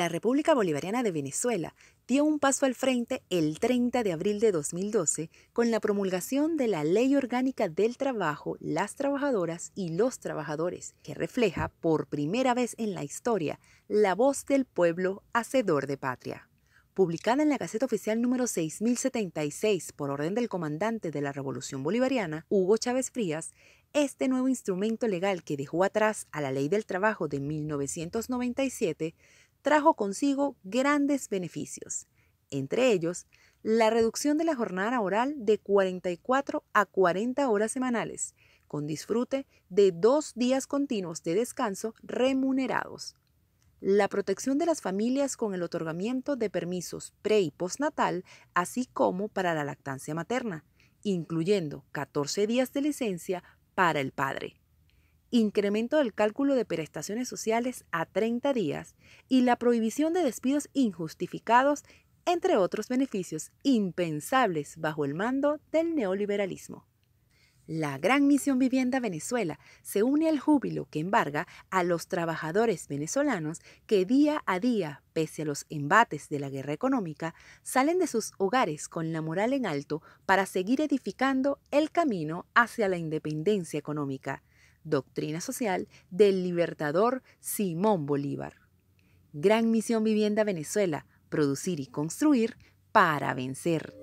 la República Bolivariana de Venezuela dio un paso al frente el 30 de abril de 2012 con la promulgación de la Ley Orgánica del Trabajo, las trabajadoras y los trabajadores, que refleja por primera vez en la historia la voz del pueblo hacedor de patria publicada en la Gaceta Oficial número 6076 por orden del comandante de la Revolución Bolivariana, Hugo Chávez Frías, este nuevo instrumento legal que dejó atrás a la Ley del Trabajo de 1997 trajo consigo grandes beneficios, entre ellos la reducción de la jornada oral de 44 a 40 horas semanales, con disfrute de dos días continuos de descanso remunerados. La protección de las familias con el otorgamiento de permisos pre y postnatal, así como para la lactancia materna, incluyendo 14 días de licencia para el padre incremento del cálculo de prestaciones sociales a 30 días y la prohibición de despidos injustificados, entre otros beneficios impensables bajo el mando del neoliberalismo. La gran misión Vivienda Venezuela se une al júbilo que embarga a los trabajadores venezolanos que día a día, pese a los embates de la guerra económica, salen de sus hogares con la moral en alto para seguir edificando el camino hacia la independencia económica Doctrina Social del Libertador Simón Bolívar. Gran Misión Vivienda Venezuela, producir y construir para vencer.